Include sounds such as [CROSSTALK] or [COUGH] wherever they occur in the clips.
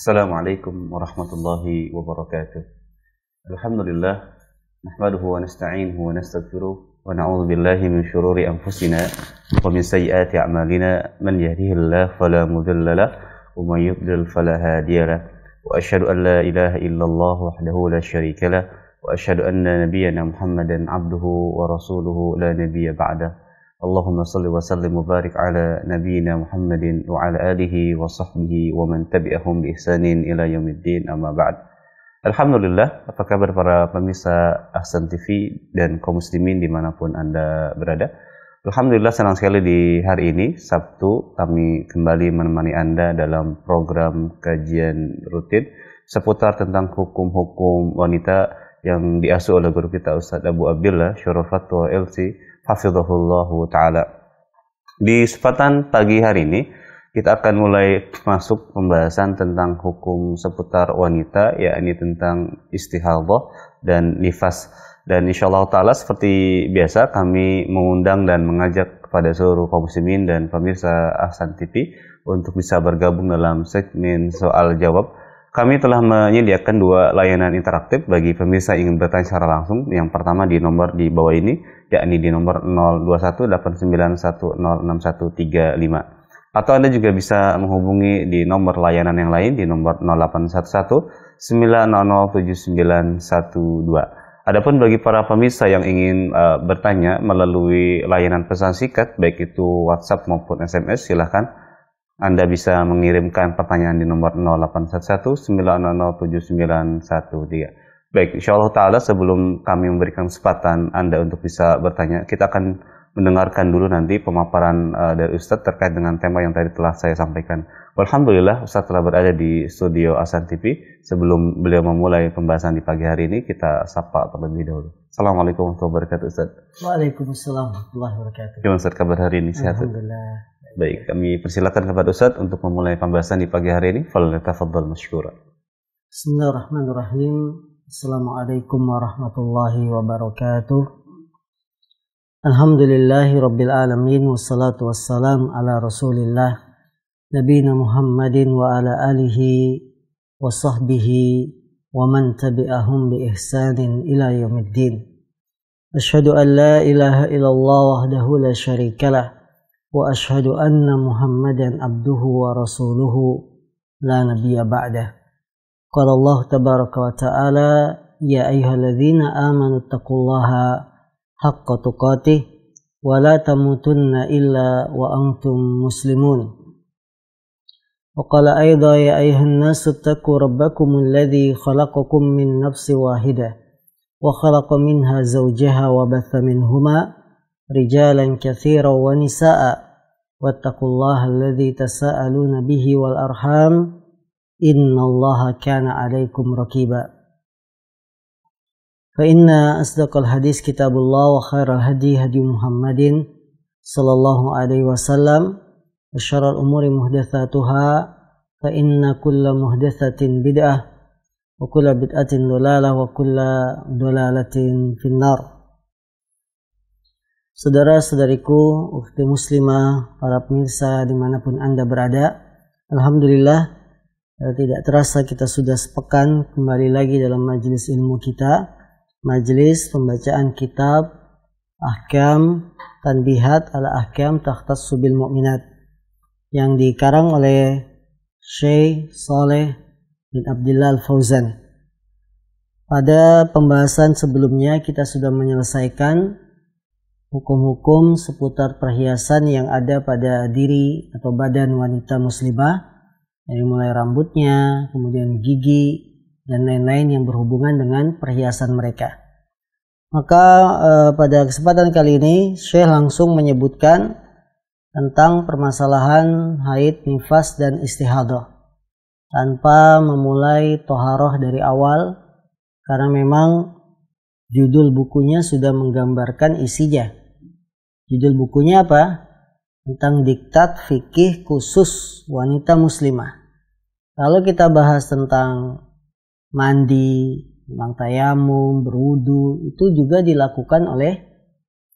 السلام عليكم ورحمة الله وبركاته الحمد لله نحمده ونستعينه ونستغفره ونعوذ بالله من شرور أنفسنا ومن سيئات أعمالنا من يهده الله فلا مضل له ومن يضلل فلا هادي له وأشهد أن لا إله إلا الله وحده لا شريك له وأشهد أن نبينا محمدا عبده ورسوله لا نبي بعده Allahumma اللهم ala nabiyyina Muhammadin wa ala alihi wa sahbihi wa man tabi'ahum bi ihsanin ila yaumiddin amma ba'd. Alhamdulillah, apa kabar para pemirsa Ahsan TV dan kaum muslimin dimanapun Anda berada? Alhamdulillah senang sekali di hari ini, Sabtu, kami kembali menemani Anda dalam program kajian rutin seputar tentang hukum-hukum wanita yang diasuh oleh guru kita Ustaz Abu Abdullah Syurah Elsi hafizahullah taala. Di kesempatan pagi hari ini kita akan mulai masuk pembahasan tentang hukum seputar wanita, yakni tentang istihadah dan nifas. Dan insya Allah ta'ala seperti biasa kami mengundang dan mengajak kepada seluruh kaum muslimin dan pemirsa Ahsan TV untuk bisa bergabung dalam segmen soal jawab kami telah menyediakan dua layanan interaktif bagi pemirsa ingin bertanya secara langsung. Yang pertama di nomor di bawah ini, yakni di nomor 02189106135. Atau Anda juga bisa menghubungi di nomor layanan yang lain di nomor 0811 Adapun bagi para pemirsa yang ingin uh, bertanya melalui layanan pesan singkat, baik itu WhatsApp maupun SMS, silahkan anda bisa mengirimkan pertanyaan di nomor 0811 Baik, insya Allah ta'ala sebelum kami memberikan kesempatan Anda untuk bisa bertanya, kita akan mendengarkan dulu nanti pemaparan uh, dari Ustadz terkait dengan tema yang tadi telah saya sampaikan. Alhamdulillah Ustadz telah berada di studio Asan TV. Sebelum beliau memulai pembahasan di pagi hari ini, kita sapa terlebih dahulu. Assalamualaikum warahmatullahi wabarakatuh Ustadz. Waalaikumsalam warahmatullahi wabarakatuh. Gimana Ustadz kabar hari ini? Sehat? Alhamdulillah. Baik, kami persilakan kepada Ustaz untuk memulai pembahasan di pagi hari ini. Falatafadhal masykura. Bismillahirrahmanirrahim. Assalamualaikum warahmatullahi wabarakatuh. Alhamdulillahi rabbil alamin wassalatu wassalam ala Rasulillah nabiyina Muhammadin wa ala alihi wa sahbihi wa man tabi'ahum bi ihsanin ila yaumiddin. Asyhadu an la ilaha illallah wahdahu la syarikalah واشهد ان محمدا عبده ورسوله لا نبي بعده قال الله تبارك وتعالى يا ايها الذين امنوا اتقوا الله حق تقاته ولا تموتن الا وانتم مسلمون وقال ايضا يا ايها الناس اتقوا ربكم الذي خلقكم من نفس واحده وخلق منها زوجها وبث منهما رجالا كثيرا ونساء واتقوا الله الذي تساءلون به والأرحام إن الله كان عليكم رقيبا فإن أصدق الحديث كتاب الله وخير الهدي هدي محمد صلى الله عليه وسلم وشر الأمور محدثاتها فإن كل محدثة بدعة وكل بدعة ضلالة وكل ضلالة في النار Saudara-saudariku, ukti muslimah, para pemirsa dimanapun Anda berada, Alhamdulillah, eh, tidak terasa kita sudah sepekan kembali lagi dalam majelis ilmu kita, majelis pembacaan kitab Ahkam Tanbihat ala Ahkam Takhtas Subil Mu'minat yang dikarang oleh Syekh Saleh bin Abdullah Al-Fauzan. Pada pembahasan sebelumnya kita sudah menyelesaikan hukum-hukum seputar perhiasan yang ada pada diri atau badan wanita muslimah dari mulai rambutnya, kemudian gigi dan lain-lain yang berhubungan dengan perhiasan mereka. Maka eh, pada kesempatan kali ini Syekh langsung menyebutkan tentang permasalahan haid, nifas dan istihadah tanpa memulai toharoh dari awal karena memang judul bukunya sudah menggambarkan isinya Judul bukunya apa? Tentang diktat fikih khusus wanita muslimah. Kalau kita bahas tentang mandi, tentang tayamum, berudu, itu juga dilakukan oleh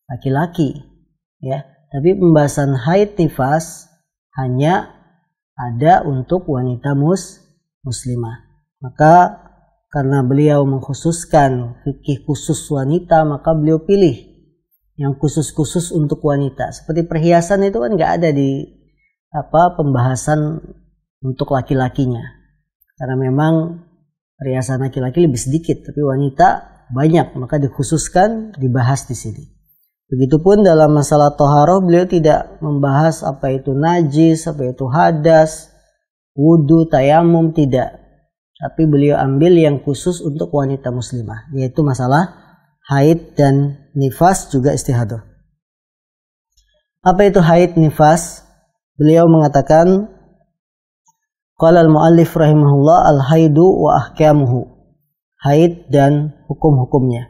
laki-laki. Ya, tapi pembahasan haid nifas hanya ada untuk wanita mus muslimah. Maka karena beliau mengkhususkan fikih khusus wanita, maka beliau pilih yang khusus-khusus untuk wanita. Seperti perhiasan itu kan nggak ada di apa pembahasan untuk laki-lakinya. Karena memang perhiasan laki-laki lebih sedikit, tapi wanita banyak, maka dikhususkan dibahas di sini. Begitupun dalam masalah toharoh beliau tidak membahas apa itu najis, apa itu hadas, wudhu, tayamum, tidak. Tapi beliau ambil yang khusus untuk wanita muslimah, yaitu masalah haid dan nifas juga istihadah. Apa itu haid nifas? Beliau mengatakan Qala al-muallif rahimahullah al-haidu wa ahkamuhu. Haid dan hukum-hukumnya.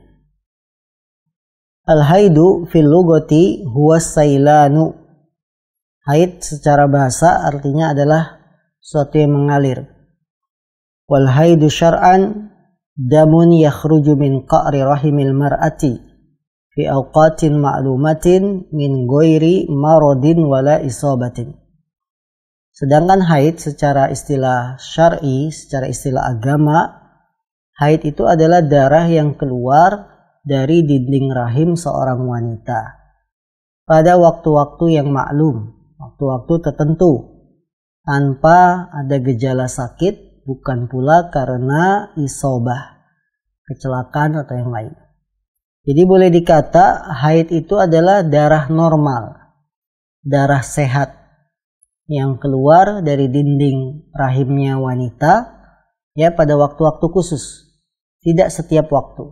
Al-haidu fil lugati huwa sailanu. Haid secara bahasa artinya adalah suatu yang mengalir. Wal haidu syar'an damun yakhruju min qa'ri rahimil mar'ati fi awqatin ma'lumatin min goiri marodin wala isobatin. Sedangkan haid secara istilah syar'i, secara istilah agama, haid itu adalah darah yang keluar dari dinding rahim seorang wanita pada waktu-waktu yang maklum, waktu-waktu tertentu tanpa ada gejala sakit bukan pula karena isobah, kecelakaan atau yang lain. Jadi boleh dikata haid itu adalah darah normal, darah sehat yang keluar dari dinding rahimnya wanita ya pada waktu-waktu khusus, tidak setiap waktu.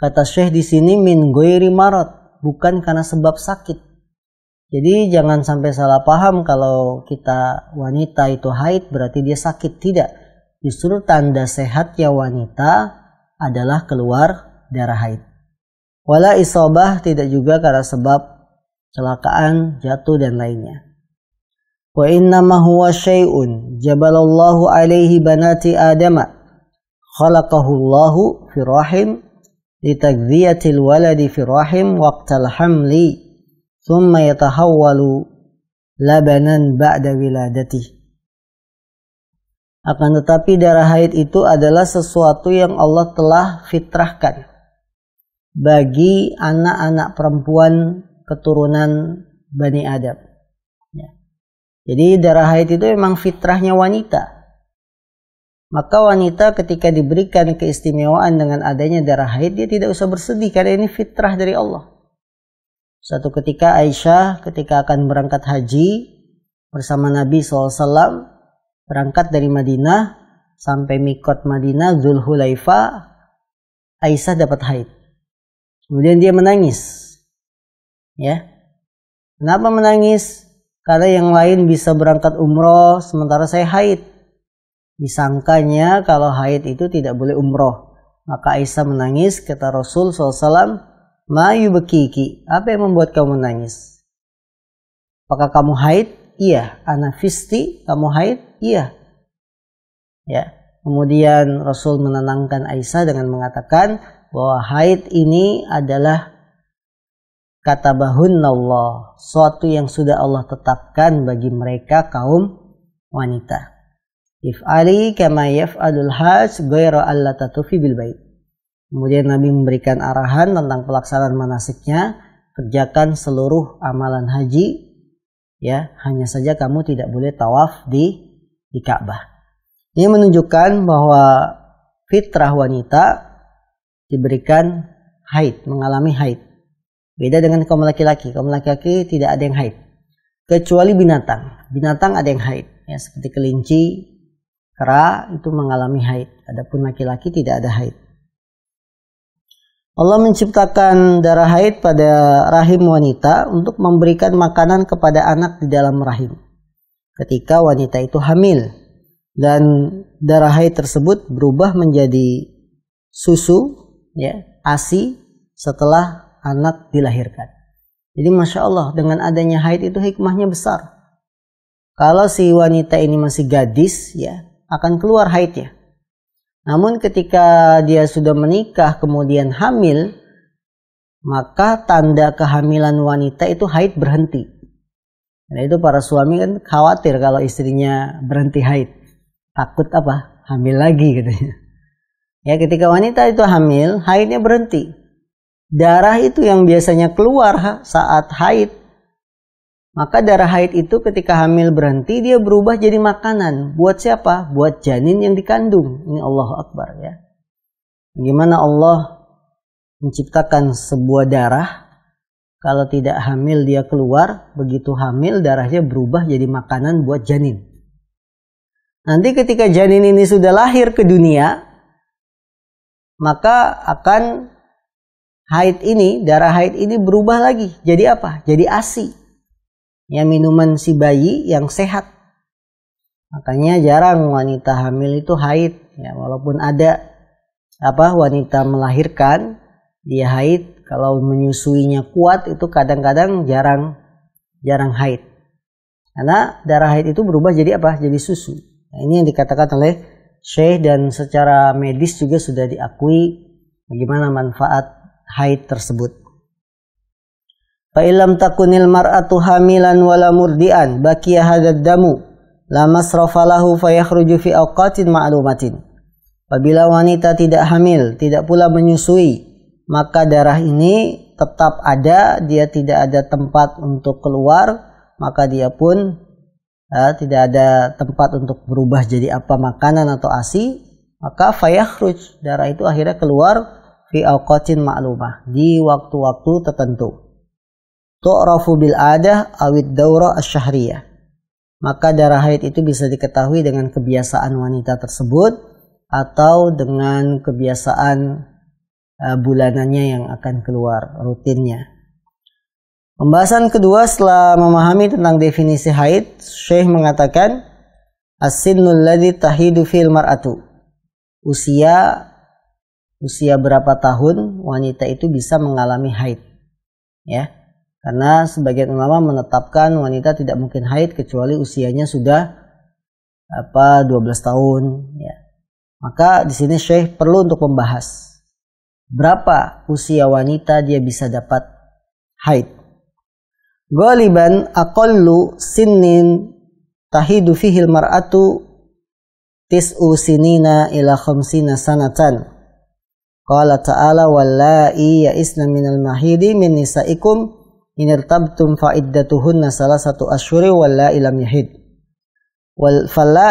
Kata Syekh di sini min goiri marot, bukan karena sebab sakit. Jadi jangan sampai salah paham kalau kita wanita itu haid berarti dia sakit. Tidak. Justru tanda sehatnya wanita adalah keluar darah haid. Wala isobah tidak juga karena sebab celakaan, jatuh dan lainnya. Wa innama huwa syai'un jabalallahu alaihi banati adama khalaqahu Allahu fi rahim litagdhiyatil waladi fi rahim waqtal hamli ثم يتحول لبنا بعد wiladati akan tetapi darah haid itu adalah sesuatu yang Allah telah fitrahkan bagi anak-anak perempuan keturunan Bani Adam. Ya. Jadi darah haid itu memang fitrahnya wanita. Maka wanita ketika diberikan keistimewaan dengan adanya darah haid, dia tidak usah bersedih karena ini fitrah dari Allah. Satu ketika Aisyah ketika akan berangkat haji bersama Nabi SAW berangkat dari Madinah sampai mikot Madinah Zulhulayfa, Aisyah dapat haid. Kemudian dia menangis. Ya. Kenapa menangis? Karena yang lain bisa berangkat umroh sementara saya haid. Disangkanya kalau haid itu tidak boleh umroh. Maka Aisyah menangis kata Rasul SAW Mayu bekiki, apa yang membuat kamu nangis? Apakah kamu haid? Iya. Anafisti, kamu haid? Iya. Ya. Kemudian Rasul menenangkan Aisyah dengan mengatakan bahwa haid ini adalah kata bahun Allah, suatu yang sudah Allah tetapkan bagi mereka kaum wanita. If ali kama yaf'alul hajj ghayra Allah tatufi bil bait. Kemudian Nabi memberikan arahan tentang pelaksanaan manasiknya, kerjakan seluruh amalan haji, ya hanya saja kamu tidak boleh tawaf di di Ka'bah. Ini menunjukkan bahwa fitrah wanita diberikan haid, mengalami haid. Beda dengan kaum laki-laki. Kaum laki-laki tidak ada yang haid. Kecuali binatang. Binatang ada yang haid. Ya, seperti kelinci, kera itu mengalami haid. Adapun laki-laki tidak ada haid. Allah menciptakan darah haid pada rahim wanita untuk memberikan makanan kepada anak di dalam rahim ketika wanita itu hamil dan darah haid tersebut berubah menjadi susu ya ASI setelah anak dilahirkan. Jadi masya Allah dengan adanya haid itu hikmahnya besar. Kalau si wanita ini masih gadis ya akan keluar haidnya. Namun ketika dia sudah menikah kemudian hamil, maka tanda kehamilan wanita itu haid berhenti. Nah itu para suami kan khawatir kalau istrinya berhenti haid. Takut apa? Hamil lagi katanya. Ya ketika wanita itu hamil, haidnya berhenti. Darah itu yang biasanya keluar saat haid maka darah haid itu ketika hamil berhenti dia berubah jadi makanan. Buat siapa? Buat janin yang dikandung. Ini Allah Akbar ya. Gimana Allah menciptakan sebuah darah kalau tidak hamil dia keluar, begitu hamil darahnya berubah jadi makanan buat janin. Nanti ketika janin ini sudah lahir ke dunia, maka akan haid ini, darah haid ini berubah lagi. Jadi apa? Jadi ASI ya minuman si bayi yang sehat. Makanya jarang wanita hamil itu haid, ya walaupun ada apa wanita melahirkan dia haid, kalau menyusuinya kuat itu kadang-kadang jarang jarang haid. Karena darah haid itu berubah jadi apa? Jadi susu. Nah, ini yang dikatakan oleh Syekh dan secara medis juga sudah diakui bagaimana manfaat haid tersebut. Fa illam takunil mar'atu hamilan wala murdian baqiya hadad damu la masrafa lahu yakhruju fi awqatin ma'lumatin. Apabila wanita tidak hamil, tidak pula menyusui, maka darah ini tetap ada, dia tidak ada tempat untuk keluar, maka dia pun ya, tidak ada tempat untuk berubah jadi apa makanan atau ASI, maka fayakhruj darah itu akhirnya keluar fi awqatin ma'lumah di waktu-waktu tertentu tu'rafu bil adah awid daura asyahriyah. Maka darah haid itu bisa diketahui dengan kebiasaan wanita tersebut atau dengan kebiasaan e, bulanannya yang akan keluar rutinnya. Pembahasan kedua setelah memahami tentang definisi haid, Syekh mengatakan as-sinnul ladzi tahidu fil mar'atu. Usia usia berapa tahun wanita itu bisa mengalami haid. Ya karena sebagian ulama menetapkan wanita tidak mungkin haid kecuali usianya sudah apa 12 tahun ya. Maka di sini Syekh perlu untuk membahas berapa usia wanita dia bisa dapat haid. Goliban aqallu sinnin tahidu fihil mar'atu tis'u sinina ila khamsina sanatan. Qala ta'ala wallai ya'isna minal mahidi min nisa'ikum inirtabtum faiddatuhun nasala satu asyuri walla ilam yahid wal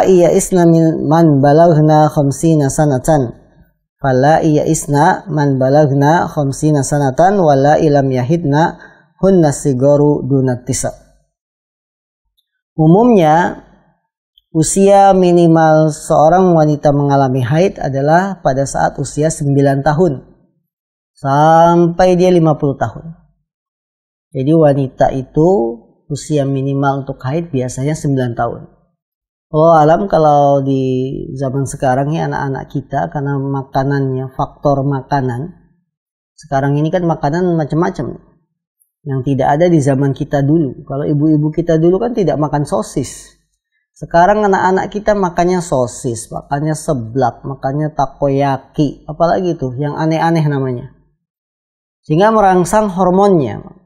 iya isna min man balaghna khamsina sanatan iya isna man balaghna khamsina sanatan walla ilam yahidna hunna sigaru dunat tisa umumnya Usia minimal seorang wanita mengalami haid adalah pada saat usia 9 tahun sampai dia 50 tahun. Jadi wanita itu usia minimal untuk haid biasanya 9 tahun. Oh alam kalau di zaman sekarang ya anak-anak kita karena makanannya, faktor makanan. Sekarang ini kan makanan macam-macam yang tidak ada di zaman kita dulu. Kalau ibu-ibu kita dulu kan tidak makan sosis. Sekarang anak-anak kita makannya sosis, makannya seblak, makannya takoyaki, apalagi tuh yang aneh-aneh namanya. Sehingga merangsang hormonnya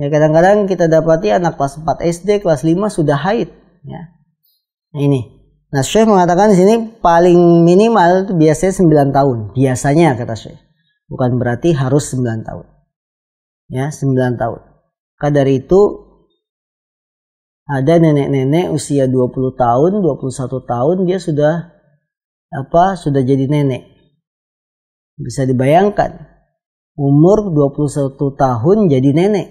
Ya kadang-kadang kita dapati anak kelas 4 SD, kelas 5 sudah haid. Ya. Nah, ini. Nah Syekh mengatakan di sini paling minimal itu biasanya 9 tahun. Biasanya kata Syekh. Bukan berarti harus 9 tahun. Ya 9 tahun. Maka dari itu ada nenek-nenek usia 20 tahun, 21 tahun dia sudah apa sudah jadi nenek. Bisa dibayangkan umur 21 tahun jadi nenek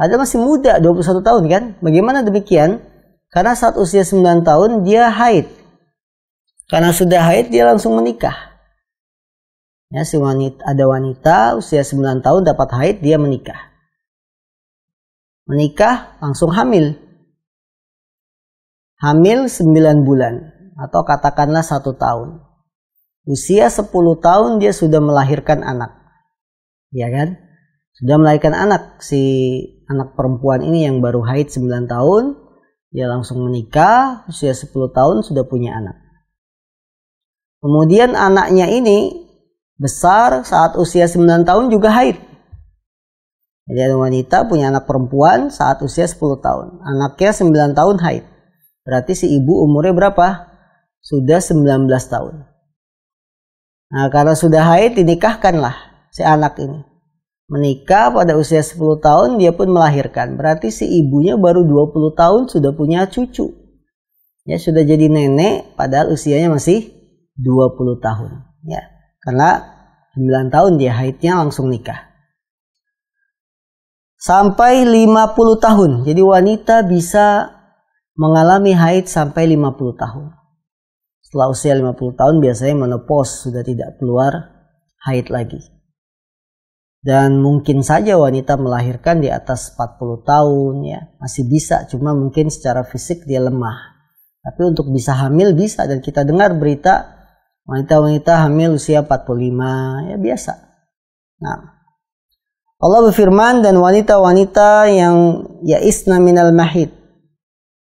ada masih muda 21 tahun kan? Bagaimana demikian? Karena saat usia 9 tahun dia haid. Karena sudah haid dia langsung menikah. Ya, si wanita, ada wanita usia 9 tahun dapat haid dia menikah. Menikah langsung hamil. Hamil 9 bulan atau katakanlah satu tahun. Usia 10 tahun dia sudah melahirkan anak. Ya kan? sudah melahirkan anak si anak perempuan ini yang baru haid 9 tahun dia langsung menikah usia 10 tahun sudah punya anak kemudian anaknya ini besar saat usia 9 tahun juga haid jadi ada wanita punya anak perempuan saat usia 10 tahun anaknya 9 tahun haid berarti si ibu umurnya berapa sudah 19 tahun nah karena sudah haid dinikahkanlah si anak ini menikah pada usia 10 tahun dia pun melahirkan. Berarti si ibunya baru 20 tahun sudah punya cucu. Ya, sudah jadi nenek padahal usianya masih 20 tahun, ya. Karena 9 tahun dia haidnya langsung nikah. Sampai 50 tahun. Jadi wanita bisa mengalami haid sampai 50 tahun. Setelah usia 50 tahun biasanya menopause sudah tidak keluar haid lagi dan mungkin saja wanita melahirkan di atas 40 tahun ya masih bisa cuma mungkin secara fisik dia lemah tapi untuk bisa hamil bisa dan kita dengar berita wanita-wanita hamil usia 45 ya biasa nah Allah berfirman dan wanita-wanita yang ya isna minal mahid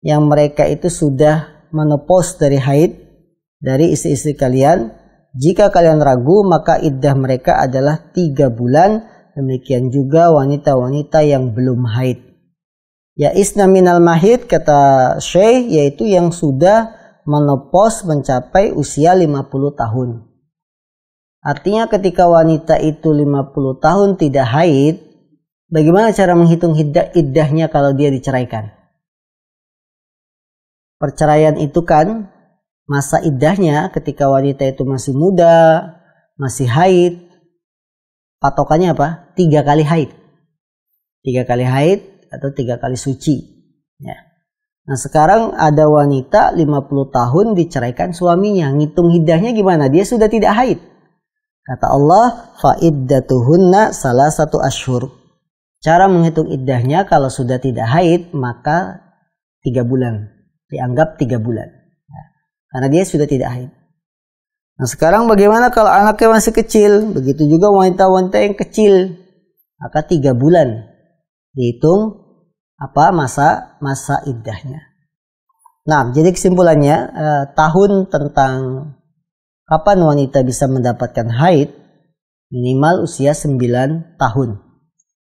yang mereka itu sudah menopause dari haid dari istri-istri kalian jika kalian ragu, maka iddah mereka adalah tiga bulan. Demikian juga wanita-wanita yang belum haid. Ya isna minal mahid kata Syekh yaitu yang sudah menopause mencapai usia 50 tahun. Artinya ketika wanita itu 50 tahun tidak haid, bagaimana cara menghitung iddah, iddahnya kalau dia diceraikan? Perceraian itu kan masa iddahnya ketika wanita itu masih muda, masih haid, patokannya apa? Tiga kali haid. Tiga kali haid atau tiga kali suci. Ya. Nah sekarang ada wanita 50 tahun diceraikan suaminya. Ngitung iddahnya gimana? Dia sudah tidak haid. Kata Allah, fa'iddatuhunna salah satu ashur. Cara menghitung iddahnya kalau sudah tidak haid maka tiga bulan. Dianggap tiga bulan karena dia sudah tidak haid. Nah sekarang bagaimana kalau anaknya masih kecil? Begitu juga wanita-wanita yang kecil. Maka tiga bulan dihitung apa masa masa iddahnya. Nah jadi kesimpulannya eh, tahun tentang kapan wanita bisa mendapatkan haid minimal usia 9 tahun.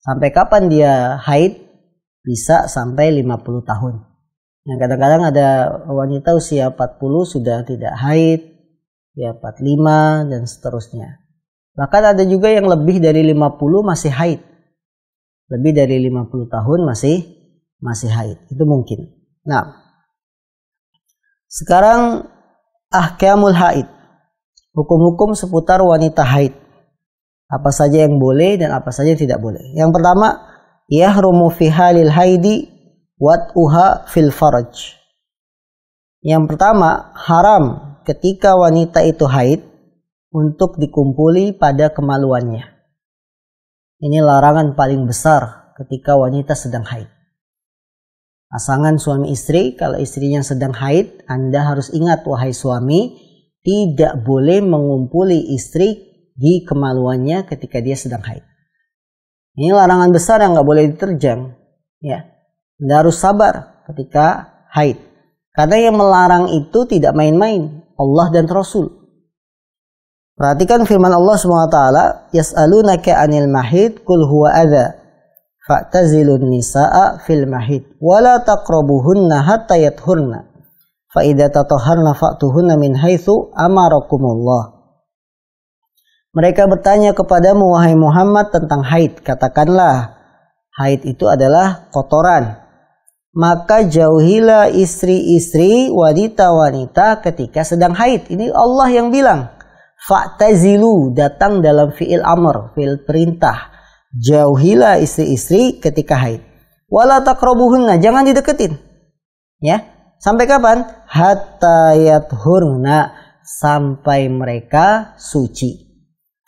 Sampai kapan dia haid bisa sampai 50 tahun. Nah, kadang-kadang ada wanita usia 40 sudah tidak haid, ya 45 dan seterusnya. Bahkan ada juga yang lebih dari 50 masih haid. Lebih dari 50 tahun masih masih haid. Itu mungkin. Nah, sekarang ahkamul haid. Hukum-hukum seputar wanita haid. Apa saja yang boleh dan apa saja yang tidak boleh. Yang pertama, yahrumu fi halil haidi wat'uha fil faraj. Yang pertama, haram ketika wanita itu haid untuk dikumpuli pada kemaluannya. Ini larangan paling besar ketika wanita sedang haid. Pasangan suami istri, kalau istrinya sedang haid, Anda harus ingat wahai suami, tidak boleh mengumpuli istri di kemaluannya ketika dia sedang haid. Ini larangan besar yang nggak boleh diterjang. Ya, anda harus sabar ketika haid. Karena yang melarang itu tidak main-main. Allah dan Rasul. Perhatikan firman Allah SWT. Yas'alunaka anil mahid kul huwa adha. Fa'tazilun nisa'a fil mahid. Wala taqrabuhunna hatta yathurna. Fa'idha tatoharna fa'tuhunna min haithu amarakumullah. Mereka bertanya kepadamu wahai Muhammad tentang haid. Katakanlah, haid itu adalah kotoran maka jauhilah istri-istri wanita-wanita ketika sedang haid. Ini Allah yang bilang. Fa'tazilu datang dalam fi'il amr, fi'il perintah. Jauhilah istri-istri ketika haid. Wala takrobuhunna, jangan dideketin. Ya, sampai kapan? Hatta yathurna, sampai mereka suci.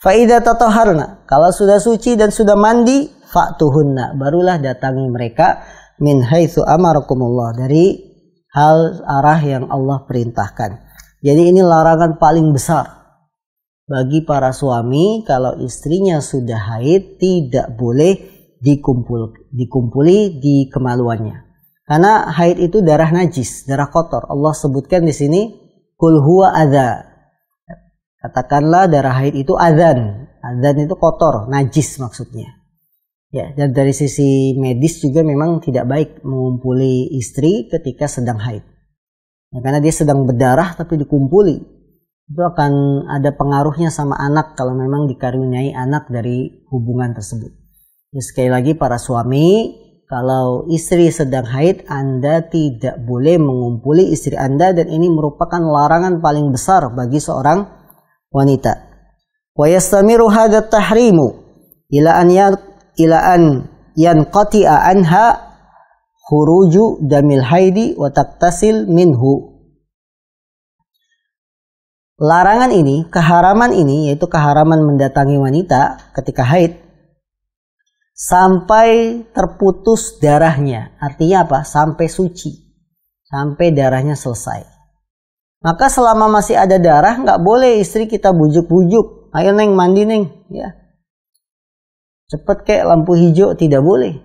Fa'idha tatoharna, kalau sudah suci dan sudah mandi, fa'tuhunna, barulah datangi mereka min haitsu amarakumullah dari hal arah yang Allah perintahkan. Jadi ini larangan paling besar bagi para suami kalau istrinya sudah haid tidak boleh dikumpul dikumpuli di kemaluannya. Karena haid itu darah najis, darah kotor. Allah sebutkan di sini kul huwa adha. Katakanlah darah haid itu adzan. Adzan itu kotor, najis maksudnya. Ya, dan dari sisi medis juga memang tidak baik mengumpuli istri ketika sedang haid. Ya, karena dia sedang berdarah tapi dikumpuli. Itu akan ada pengaruhnya sama anak kalau memang dikaruniai anak dari hubungan tersebut. Ya, sekali lagi para suami, kalau istri sedang haid, Anda tidak boleh mengumpuli istri Anda dan ini merupakan larangan paling besar bagi seorang wanita. Wa yastamiru hadat tahrimu ila an ya ila an yanqati'a anha khuruju damil haidi wa taktasil minhu. Larangan ini, keharaman ini yaitu keharaman mendatangi wanita ketika haid sampai terputus darahnya. Artinya apa? Sampai suci. Sampai darahnya selesai. Maka selama masih ada darah nggak boleh istri kita bujuk-bujuk. Ayo neng mandi neng. Ya Cepat kayak lampu hijau tidak boleh.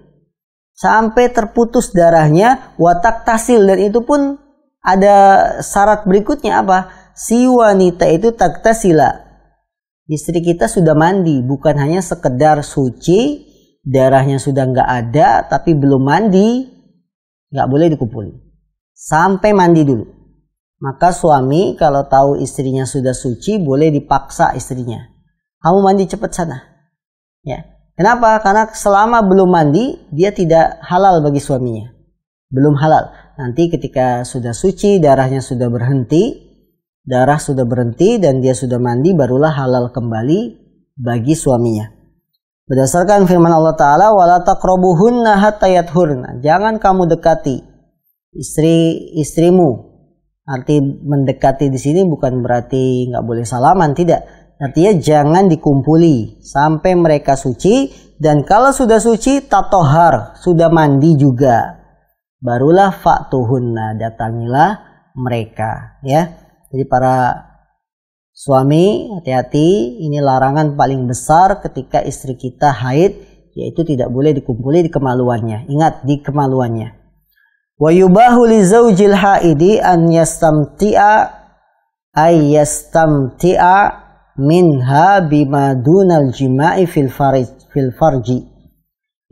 Sampai terputus darahnya watak tasil dan itu pun ada syarat berikutnya apa? Si wanita itu tak tasila. Istri kita sudah mandi, bukan hanya sekedar suci, darahnya sudah nggak ada, tapi belum mandi, nggak boleh dikumpulin. Sampai mandi dulu. Maka suami kalau tahu istrinya sudah suci, boleh dipaksa istrinya. Kamu mandi cepat sana. Ya. Kenapa? Karena selama belum mandi dia tidak halal bagi suaminya. Belum halal. Nanti ketika sudah suci, darahnya sudah berhenti, darah sudah berhenti dan dia sudah mandi barulah halal kembali bagi suaminya. Berdasarkan firman Allah taala وَلَا تَقْرَبُهُنَّ hatta yathurna. Jangan kamu dekati istri istrimu. Arti mendekati di sini bukan berarti nggak boleh salaman, tidak Artinya jangan dikumpuli sampai mereka suci dan kalau sudah suci tatohar, sudah mandi juga. Barulah fa'tuhunna, datangilah mereka ya. Jadi para suami hati-hati, ini larangan paling besar ketika istri kita haid yaitu tidak boleh dikumpuli di kemaluannya. Ingat di kemaluannya. Wa yubahu li zaujil haidi an yastamti'a ay yastamti'a minha bima dunal jima'i fil farij fil farji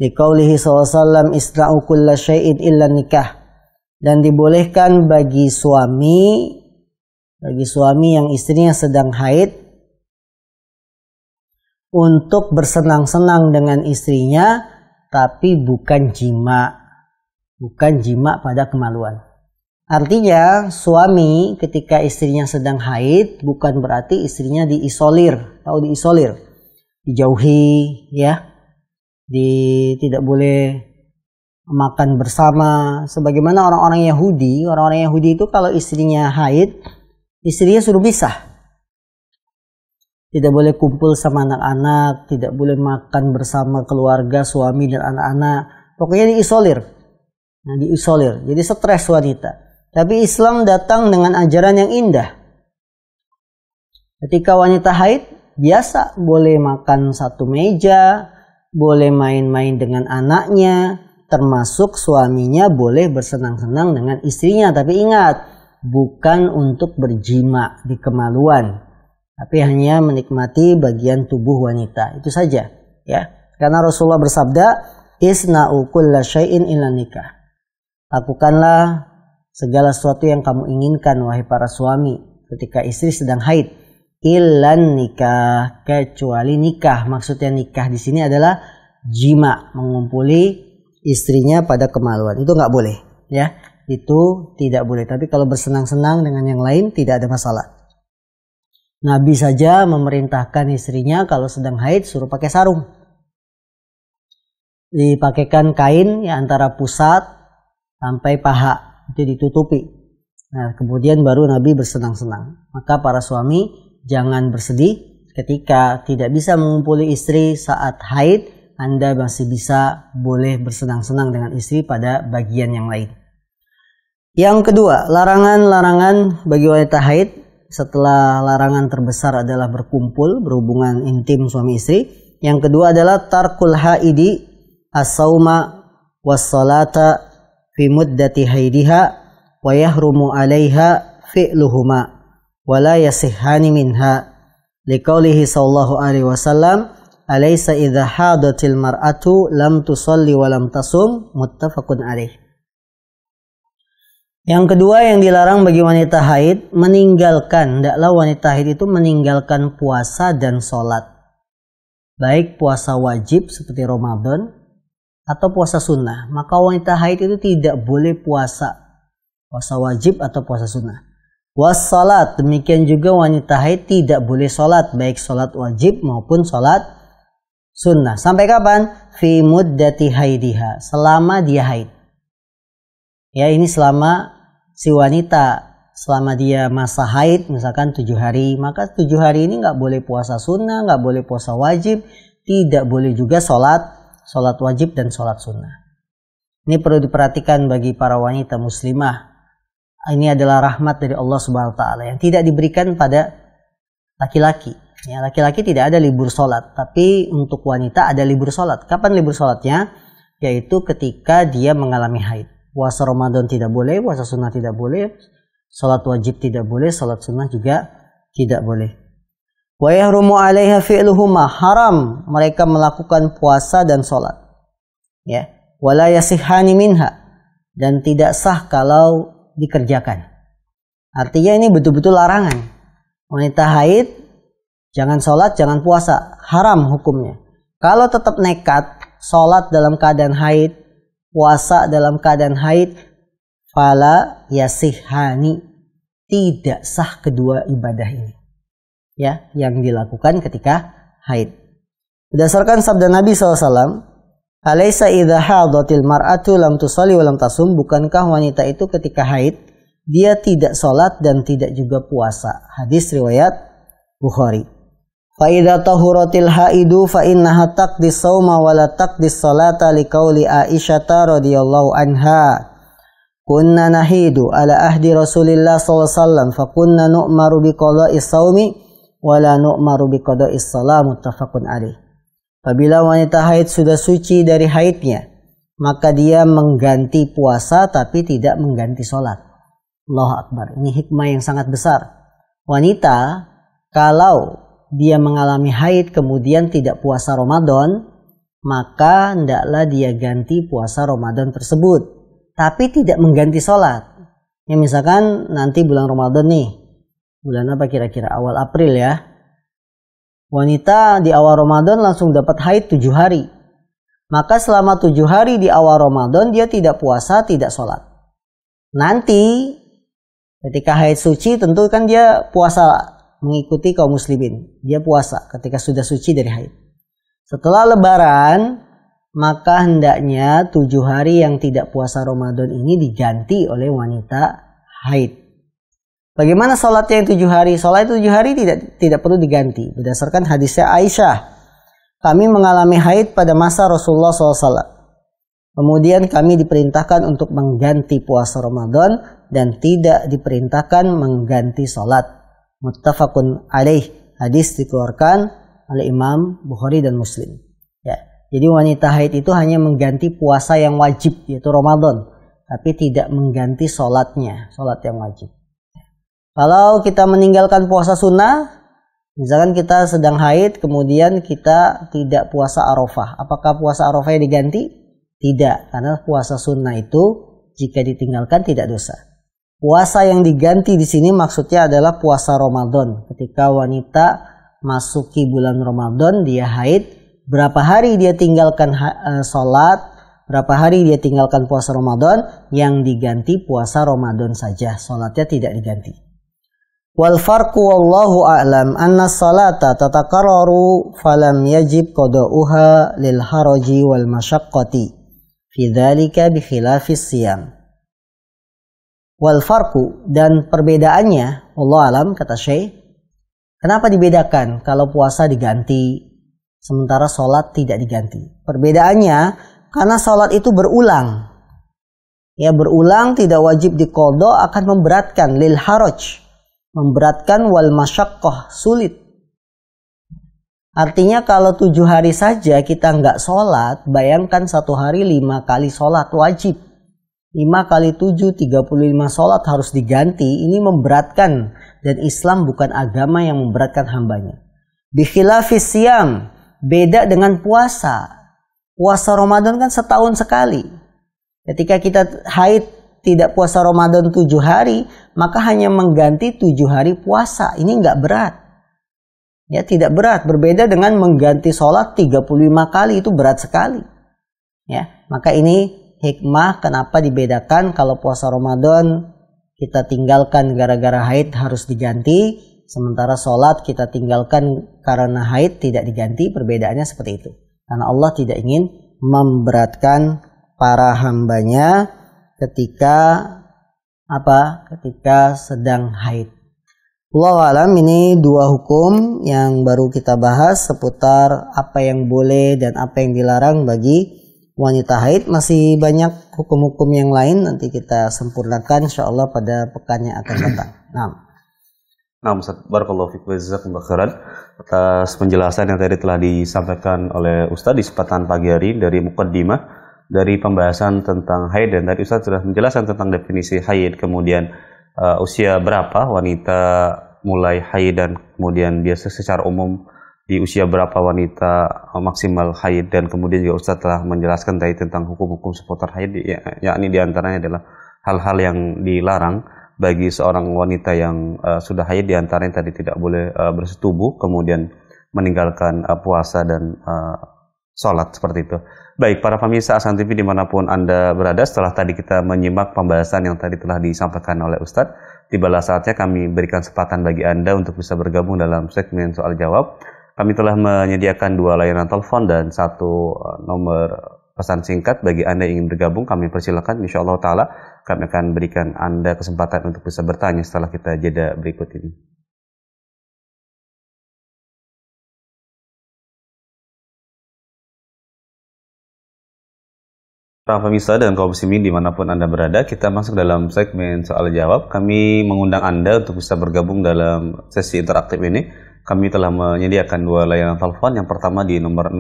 liqaulihi sallallahu isra'u kulla syai'in illa nikah dan dibolehkan bagi suami bagi suami yang istrinya sedang haid untuk bersenang-senang dengan istrinya tapi bukan jima bukan jima pada kemaluan Artinya suami ketika istrinya sedang haid bukan berarti istrinya diisolir, tahu diisolir, dijauhi, ya, di tidak boleh makan bersama. Sebagaimana orang-orang Yahudi, orang-orang Yahudi itu kalau istrinya haid, istrinya suruh pisah. Tidak boleh kumpul sama anak-anak, tidak boleh makan bersama keluarga, suami dan anak-anak. Pokoknya diisolir. Nah, diisolir. Jadi stres wanita. Tapi Islam datang dengan ajaran yang indah. Ketika wanita haid, biasa boleh makan satu meja, boleh main-main dengan anaknya, termasuk suaminya boleh bersenang-senang dengan istrinya. Tapi ingat, bukan untuk berjima di kemaluan, tapi hanya menikmati bagian tubuh wanita. Itu saja, ya. Karena Rasulullah bersabda, "Isna'u kulla syai'in ila nikah." Lakukanlah segala sesuatu yang kamu inginkan wahai para suami ketika istri sedang haid ilan nikah kecuali nikah maksudnya nikah di sini adalah jima mengumpuli istrinya pada kemaluan itu nggak boleh ya itu tidak boleh tapi kalau bersenang-senang dengan yang lain tidak ada masalah Nabi saja memerintahkan istrinya kalau sedang haid suruh pakai sarung dipakaikan kain ya antara pusat sampai paha itu ditutupi. Nah, kemudian baru Nabi bersenang-senang. Maka para suami jangan bersedih ketika tidak bisa mengumpuli istri saat haid, Anda masih bisa boleh bersenang-senang dengan istri pada bagian yang lain. Yang kedua, larangan-larangan bagi wanita haid setelah larangan terbesar adalah berkumpul berhubungan intim suami istri. Yang kedua adalah tarkul haidi as-sauma was-salata fi muddati haidiha wa yahrumu alaiha fi'luhuma wa la yasihhani minha liqaulihi sallallahu alaihi wasallam alaysa idza hadatil mar'atu lam tusalli wa lam tasum muttafaqun alaih yang kedua yang dilarang bagi wanita haid meninggalkan ndaklah wanita haid itu meninggalkan puasa dan salat baik puasa wajib seperti Ramadan atau puasa sunnah, maka wanita haid itu tidak boleh puasa. Puasa wajib atau puasa sunnah. Was salat, demikian juga wanita haid tidak boleh salat, baik salat wajib maupun salat sunnah. Sampai kapan? Fi muddati haidiha, selama dia haid. Ya, ini selama si wanita selama dia masa haid misalkan tujuh hari maka tujuh hari ini nggak boleh puasa sunnah nggak boleh puasa wajib tidak boleh juga salat sholat wajib dan sholat sunnah. Ini perlu diperhatikan bagi para wanita muslimah. Ini adalah rahmat dari Allah Subhanahu wa taala yang tidak diberikan pada laki-laki. Ya, laki-laki tidak ada libur sholat, tapi untuk wanita ada libur sholat. Kapan libur sholatnya? Yaitu ketika dia mengalami haid. Puasa Ramadan tidak boleh, puasa sunnah tidak boleh, sholat wajib tidak boleh, sholat sunnah juga tidak boleh. Wa yahrumu 'alaiha fi'luhuma haram mereka melakukan puasa dan salat. Ya. la yasihhani minha dan tidak sah kalau dikerjakan. Artinya ini betul-betul larangan. Wanita haid jangan salat, jangan puasa, haram hukumnya. Kalau tetap nekat salat dalam keadaan haid, puasa dalam keadaan haid, fala yasihani. Tidak sah kedua ibadah ini ya yang dilakukan ketika haid. Berdasarkan sabda Nabi SAW, Alaysa idha hadotil mar'atu lam Tusali Walam tasum. Bukankah wanita itu ketika haid, dia tidak sholat dan tidak juga puasa. Hadis riwayat Bukhari. Fa'idha tahuratil haidu fa'innaha taqdi sawma wa la taqdi liqawli Aisyata radhiyallahu anha. Kunna nahidu ala ahdi Rasulillah SAW. Fakunna wasallam fa nu'maru biqada'i sawmi wala nu'maru biqada'is shalah muttafaqun alaih. Apabila wanita haid sudah suci dari haidnya, maka dia mengganti puasa tapi tidak mengganti sholat. Allah Akbar. Ini hikmah yang sangat besar. Wanita kalau dia mengalami haid kemudian tidak puasa Ramadan, maka hendaklah dia ganti puasa Ramadan tersebut. Tapi tidak mengganti sholat. Ya misalkan nanti bulan Ramadan nih, bulan apa kira-kira awal April ya wanita di awal Ramadan langsung dapat haid tujuh hari maka selama tujuh hari di awal Ramadan dia tidak puasa tidak sholat nanti ketika haid suci tentu kan dia puasa mengikuti kaum muslimin dia puasa ketika sudah suci dari haid setelah lebaran maka hendaknya tujuh hari yang tidak puasa Ramadan ini diganti oleh wanita haid. Bagaimana sholatnya yang tujuh hari? Sholat tujuh hari tidak tidak perlu diganti. Berdasarkan hadisnya Aisyah, kami mengalami haid pada masa Rasulullah SAW. Kemudian kami diperintahkan untuk mengganti puasa Ramadan dan tidak diperintahkan mengganti sholat. Muttafaqun alaih. Hadis dikeluarkan oleh Imam Bukhari dan Muslim. Ya. Jadi wanita haid itu hanya mengganti puasa yang wajib yaitu Ramadan. Tapi tidak mengganti sholatnya, sholat yang wajib. Kalau kita meninggalkan puasa sunnah, misalkan kita sedang haid, kemudian kita tidak puasa arafah. Apakah puasa arafah diganti? Tidak, karena puasa sunnah itu jika ditinggalkan tidak dosa. Puasa yang diganti di sini maksudnya adalah puasa Ramadan. Ketika wanita masuki bulan Ramadan, dia haid, berapa hari dia tinggalkan e, sholat, berapa hari dia tinggalkan puasa Ramadan, yang diganti puasa Ramadan saja, sholatnya tidak diganti. Wal farqu wallahu a'lam anna salata tatakararu falam yajib qada'uha lil haraji wal masyaqqati fi dzalika bi khilafis siyam. Wal farqu dan perbedaannya Allah alam kata Syekh Kenapa dibedakan kalau puasa diganti sementara sholat tidak diganti? Perbedaannya karena sholat itu berulang. Ya berulang tidak wajib dikodo akan memberatkan lil haraj memberatkan wal masyakoh sulit. Artinya kalau tujuh hari saja kita nggak sholat, bayangkan satu hari lima kali sholat wajib. Lima kali tujuh, tiga puluh lima sholat harus diganti. Ini memberatkan dan Islam bukan agama yang memberatkan hambanya. Bikhilafis siam, beda dengan puasa. Puasa Ramadan kan setahun sekali. Ketika kita haid tidak puasa Ramadan tujuh hari, maka hanya mengganti tujuh hari puasa. Ini nggak berat. Ya tidak berat. Berbeda dengan mengganti sholat 35 kali itu berat sekali. Ya, maka ini hikmah kenapa dibedakan kalau puasa Ramadan kita tinggalkan gara-gara haid harus diganti, sementara sholat kita tinggalkan karena haid tidak diganti. Perbedaannya seperti itu. Karena Allah tidak ingin memberatkan para hambanya ketika apa? Ketika sedang haid. Allah alam ini dua hukum yang baru kita bahas seputar apa yang boleh dan apa yang dilarang bagi wanita haid masih banyak hukum-hukum yang lain nanti kita sempurnakan insya Allah pada pekan yang akan datang. Nah. Nah, Ustaz, Barakallahu Fik atas penjelasan yang tadi telah disampaikan oleh Ustaz di kesempatan pagi hari dari Mukaddimah dari pembahasan tentang haid dan tadi Ustaz sudah menjelaskan tentang definisi haid kemudian uh, usia berapa wanita mulai haid dan kemudian biasa secara umum di usia berapa wanita eh, maksimal haid dan kemudian juga Ustaz telah menjelaskan tadi tentang hukum-hukum seputar haid ya, yakni diantaranya adalah hal-hal yang dilarang bagi seorang wanita yang uh, sudah haid diantaranya tadi tidak boleh uh, bersetubuh kemudian meninggalkan uh, puasa dan uh, sholat seperti itu. Baik, para pemirsa Asan TV dimanapun Anda berada, setelah tadi kita menyimak pembahasan yang tadi telah disampaikan oleh Ustadz, tibalah saatnya kami berikan kesempatan bagi Anda untuk bisa bergabung dalam segmen soal jawab. Kami telah menyediakan dua layanan telepon dan satu eh, nomor pesan singkat bagi Anda yang ingin bergabung, kami persilakan insya Allah Ta'ala kami akan berikan Anda kesempatan untuk bisa bertanya setelah kita jeda berikut ini. Para pemirsa dan kaum muslimin dimanapun Anda berada, kita masuk dalam segmen soal jawab. Kami mengundang Anda untuk bisa bergabung dalam sesi interaktif ini. Kami telah menyediakan dua layanan telepon. Yang pertama di nomor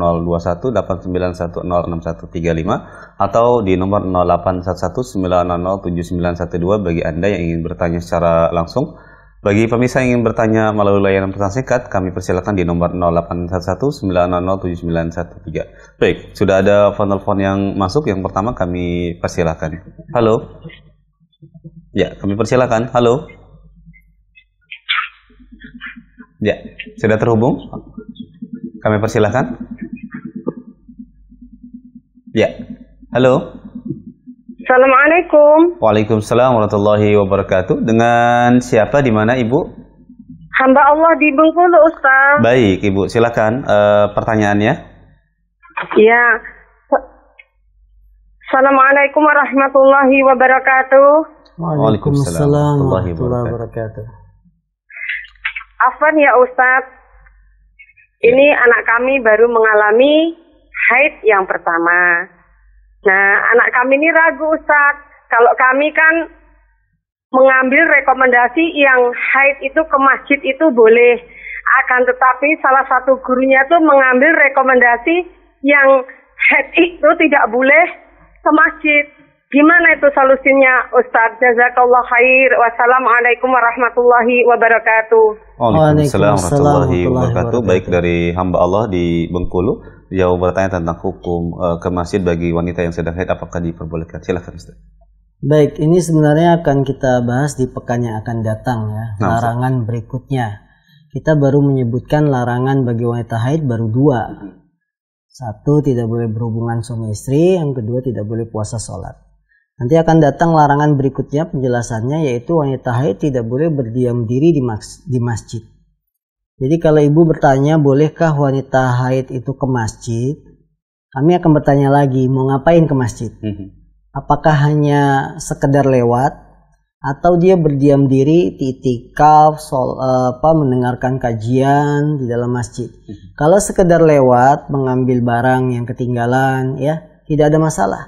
0218910635 atau di nomor 0811907912 bagi Anda yang ingin bertanya secara langsung bagi pemirsa yang ingin bertanya melalui layanan pesan singkat, kami persilakan di nomor 0811 900 Baik, sudah ada phone-phone yang masuk. Yang pertama kami persilakan. Halo. Ya, kami persilakan. Halo. Ya, sudah terhubung? Kami persilakan. Ya. Halo. Assalamualaikum. Waalaikumsalam warahmatullahi wabarakatuh. Dengan siapa di mana Ibu? Hamba Allah di Bengkulu, Ustaz. Baik, Ibu, silakan uh, pertanyaannya. Iya. Assalamualaikum warahmatullahi wabarakatuh. Waalaikumsalam warahmatullahi wabarakatuh. Afan ya Ustaz. Ini ya. anak kami baru mengalami haid yang pertama. Nah, anak kami ini ragu Ustaz. Kalau kami kan mengambil rekomendasi yang haid itu ke masjid itu boleh. Akan tetapi salah satu gurunya tuh mengambil rekomendasi yang haid itu tidak boleh ke masjid. Gimana itu solusinya Ustaz? Jazakallah khair. Wassalamualaikum warahmatullahi wabarakatuh. Waalaikumsalam warahmatullahi wabarakatuh. Baik dari hamba Allah di Bengkulu ya, bertanya tentang hukum uh, ke masjid bagi wanita yang sedang haid apakah diperbolehkan? Silahkan Ustaz. Baik, ini sebenarnya akan kita bahas di pekan yang akan datang ya, nah, larangan Ustaz. berikutnya. Kita baru menyebutkan larangan bagi wanita haid baru dua. Satu, tidak boleh berhubungan suami istri. Yang kedua, tidak boleh puasa sholat. Nanti akan datang larangan berikutnya penjelasannya yaitu wanita haid tidak boleh berdiam diri di masjid. Jadi kalau ibu bertanya bolehkah wanita haid itu ke masjid, kami akan bertanya lagi mau ngapain ke masjid? Mhm. Apakah hanya sekedar lewat atau dia berdiam diri, titikaf, sol, apa mendengarkan kajian di dalam masjid? Mhm. Kalau sekedar lewat mengambil barang yang ketinggalan, ya tidak ada masalah.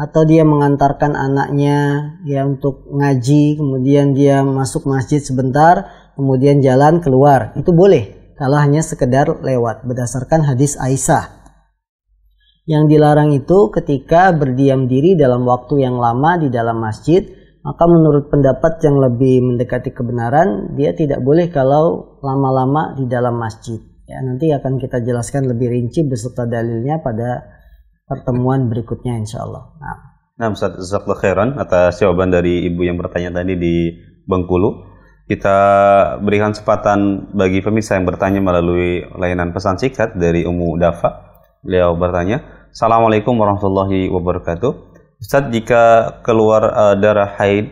Atau dia mengantarkan anaknya ya untuk ngaji, kemudian dia masuk masjid sebentar kemudian jalan keluar. Itu boleh kalau hanya sekedar lewat berdasarkan hadis Aisyah. Yang dilarang itu ketika berdiam diri dalam waktu yang lama di dalam masjid, maka menurut pendapat yang lebih mendekati kebenaran, dia tidak boleh kalau lama-lama di dalam masjid. Ya, nanti akan kita jelaskan lebih rinci beserta dalilnya pada pertemuan berikutnya insya Allah. Nah, nah Ustaz, khairan atas jawaban dari ibu yang bertanya tadi di Bengkulu. Kita berikan kesempatan bagi pemirsa yang bertanya melalui layanan pesan singkat dari Umu Dafa. Beliau bertanya, Assalamualaikum warahmatullahi wabarakatuh. Ustaz, jika keluar uh, darah haid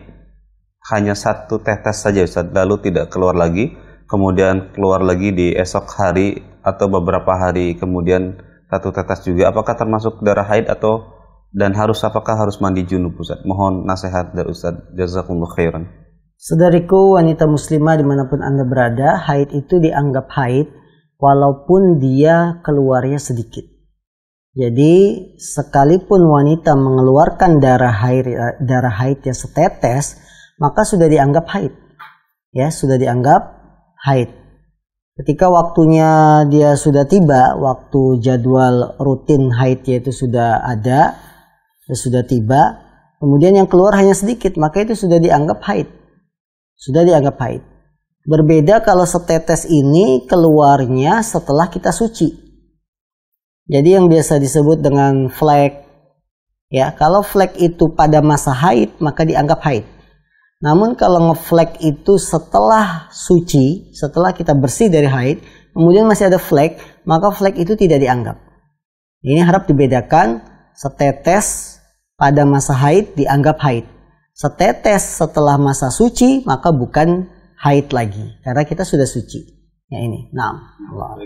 hanya satu tetes saja Ustaz, lalu tidak keluar lagi, kemudian keluar lagi di esok hari atau beberapa hari kemudian satu tetes juga, apakah termasuk darah haid atau dan harus apakah harus mandi junub Ustaz? Mohon nasihat dari Ustaz. Jazakumullah khairan. Saudariku wanita muslimah dimanapun Anda berada, haid itu dianggap haid walaupun dia keluarnya sedikit. Jadi sekalipun wanita mengeluarkan darah haid ya, darah haidnya setetes, maka sudah dianggap haid. Ya, sudah dianggap haid. Ketika waktunya dia sudah tiba, waktu jadwal rutin haid yaitu sudah ada, sudah tiba, kemudian yang keluar hanya sedikit, maka itu sudah dianggap haid sudah dianggap haid. Berbeda kalau setetes ini keluarnya setelah kita suci. Jadi yang biasa disebut dengan flek. Ya, kalau flek itu pada masa haid maka dianggap haid. Namun kalau ngeflek itu setelah suci, setelah kita bersih dari haid, kemudian masih ada flek, maka flek itu tidak dianggap. Ini harap dibedakan setetes pada masa haid dianggap haid setetes setelah masa suci maka bukan haid lagi karena kita sudah suci ya ini nah Allah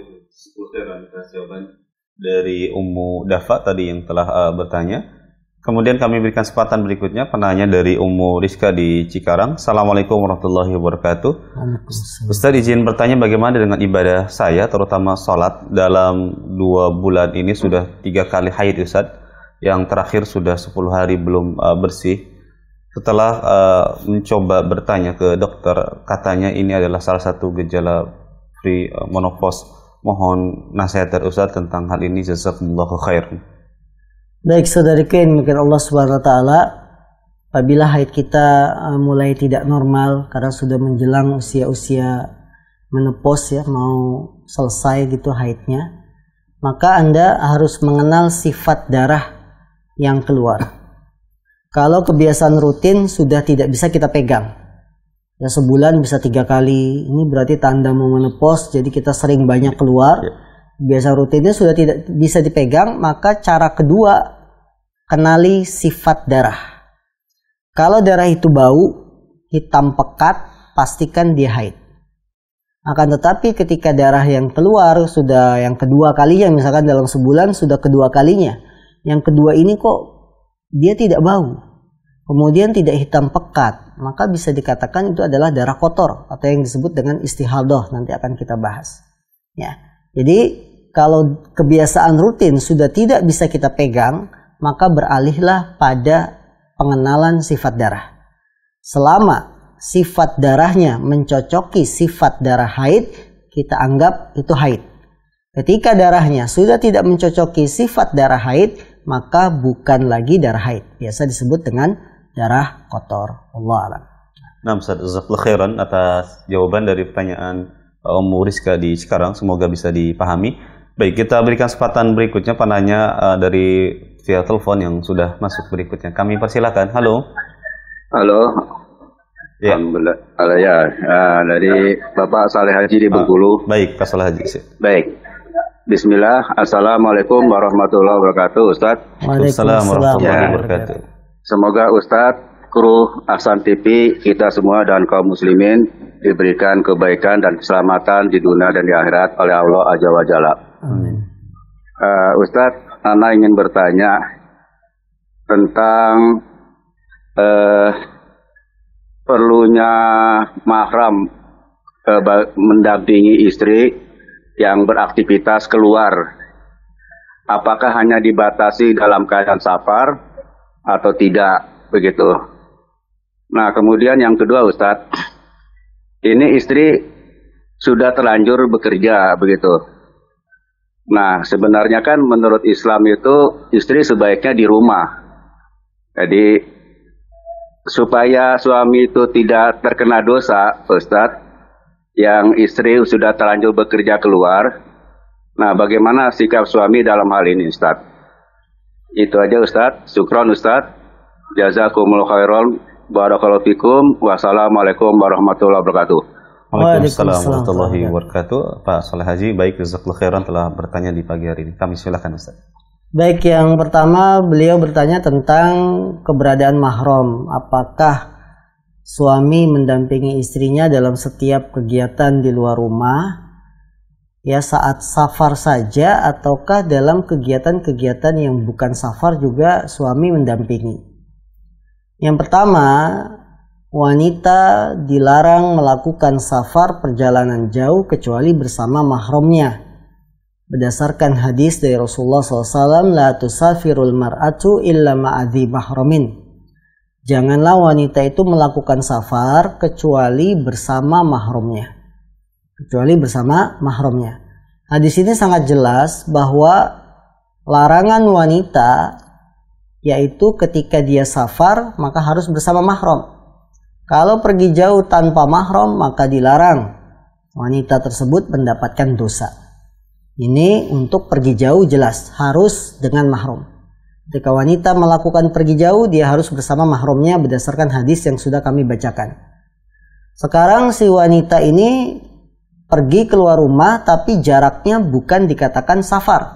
dari Ummu Dafa tadi yang telah uh, bertanya kemudian kami berikan kesempatan berikutnya penanya dari Ummu Rizka di Cikarang Assalamualaikum warahmatullahi wabarakatuh Ustaz izin bertanya bagaimana dengan ibadah saya terutama sholat dalam dua bulan ini sudah tiga kali haid Ustaz yang terakhir sudah 10 hari belum uh, bersih setelah uh, mencoba bertanya ke dokter, katanya ini adalah salah satu gejala pre eh, monopos. Mohon nasihat dari Ustaz tentang hal ini. Jazakumullahu khair. Baik saudari kain mungkin Allah Subhanahu wa taala, apabila haid kita uh, mulai tidak normal karena sudah menjelang usia-usia menopause ya, mau selesai gitu haidnya, maka Anda harus mengenal sifat darah yang keluar. Kalau kebiasaan rutin sudah tidak bisa kita pegang. Ya sebulan bisa tiga kali. Ini berarti tanda mau menepos Jadi kita sering banyak keluar. Ya. Biasa rutinnya sudah tidak bisa dipegang. Maka cara kedua kenali sifat darah. Kalau darah itu bau, hitam pekat, pastikan dia haid. Akan tetapi ketika darah yang keluar sudah yang kedua kalinya misalkan dalam sebulan sudah kedua kalinya. Yang kedua ini kok dia tidak bau, kemudian tidak hitam pekat, maka bisa dikatakan itu adalah darah kotor atau yang disebut dengan istihadoh nanti akan kita bahas. Ya. Jadi kalau kebiasaan rutin sudah tidak bisa kita pegang, maka beralihlah pada pengenalan sifat darah. Selama sifat darahnya mencocoki sifat darah haid, kita anggap itu haid. Ketika darahnya sudah tidak mencocoki sifat darah haid, maka bukan lagi darah haid. Biasa disebut dengan darah kotor. Allah alam. Nah, Jazakallah khairan atas jawaban dari pertanyaan uh, Om Rizka di sekarang. Semoga bisa dipahami. Baik, kita berikan kesempatan berikutnya penanya uh, dari via telepon yang sudah masuk berikutnya. Kami persilakan. Halo. Halo. Ya. Alhamdulillah. Ya, uh, dari Bapak Saleh Haji di ah, Bengkulu. Baik, Pak Saleh Haji. Baik. Bismillah, Assalamualaikum warahmatullahi wabarakatuh Ustaz Waalaikumsalam warahmatullahi wabarakatuh Semoga Ustaz, kru Ahsan TV, kita semua dan kaum muslimin Diberikan kebaikan dan keselamatan di dunia dan di akhirat oleh Allah Azza wa Jalla uh, Ustaz, Ana ingin bertanya Tentang uh, perlunya mahram uh, mendampingi istri yang beraktivitas keluar. Apakah hanya dibatasi dalam keadaan safar atau tidak begitu? Nah, kemudian yang kedua Ustadz, ini istri sudah terlanjur bekerja begitu. Nah, sebenarnya kan menurut Islam itu istri sebaiknya di rumah. Jadi supaya suami itu tidak terkena dosa, Ustadz, yang istri sudah terlanjur bekerja keluar. Nah, bagaimana sikap suami dalam hal ini, Ustaz? Itu aja, Ustaz. Syukron, Ustaz. Jazakumul khairan. Barakallahu fikum. Wassalamualaikum warahmatullahi wabarakatuh. Waalaikumsalam warahmatullahi wabarakatuh. Pak Saleh Haji, baik Jazakallah khairan telah bertanya di pagi hari ini. Kami silakan Ustaz. Baik, yang pertama beliau bertanya tentang keberadaan mahram. Apakah suami mendampingi istrinya dalam setiap kegiatan di luar rumah ya saat safar saja ataukah dalam kegiatan-kegiatan yang bukan safar juga suami mendampingi. Yang pertama, wanita dilarang melakukan safar perjalanan jauh kecuali bersama mahramnya. Berdasarkan hadis dari Rasulullah SAW, La tusafirul mar'atu illa ma'adhi mahramin. Janganlah wanita itu melakukan safar kecuali bersama mahrumnya. Kecuali bersama Nah di sini sangat jelas bahwa larangan wanita yaitu ketika dia safar maka harus bersama mahram. Kalau pergi jauh tanpa mahram maka dilarang. Wanita tersebut mendapatkan dosa. Ini untuk pergi jauh jelas harus dengan mahram. Jika wanita melakukan pergi jauh, dia harus bersama mahramnya berdasarkan hadis yang sudah kami bacakan. Sekarang si wanita ini pergi keluar rumah tapi jaraknya bukan dikatakan safar.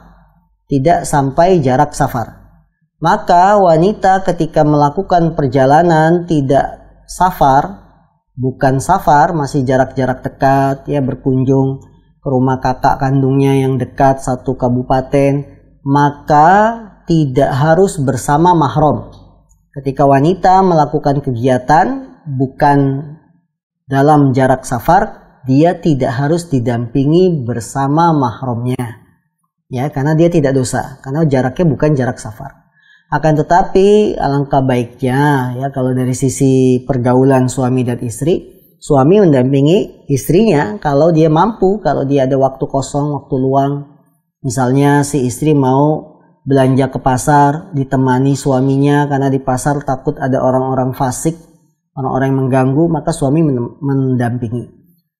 Tidak sampai jarak safar. Maka wanita ketika melakukan perjalanan tidak safar, bukan safar, masih jarak-jarak dekat, ya berkunjung ke rumah kakak kandungnya yang dekat satu kabupaten, maka tidak harus bersama mahram. Ketika wanita melakukan kegiatan bukan dalam jarak safar, dia tidak harus didampingi bersama mahramnya. Ya, karena dia tidak dosa, karena jaraknya bukan jarak safar. Akan tetapi alangkah baiknya ya kalau dari sisi pergaulan suami dan istri, suami mendampingi istrinya kalau dia mampu, kalau dia ada waktu kosong, waktu luang. Misalnya si istri mau belanja ke pasar ditemani suaminya karena di pasar takut ada orang-orang fasik, orang-orang yang mengganggu, maka suami mendampingi.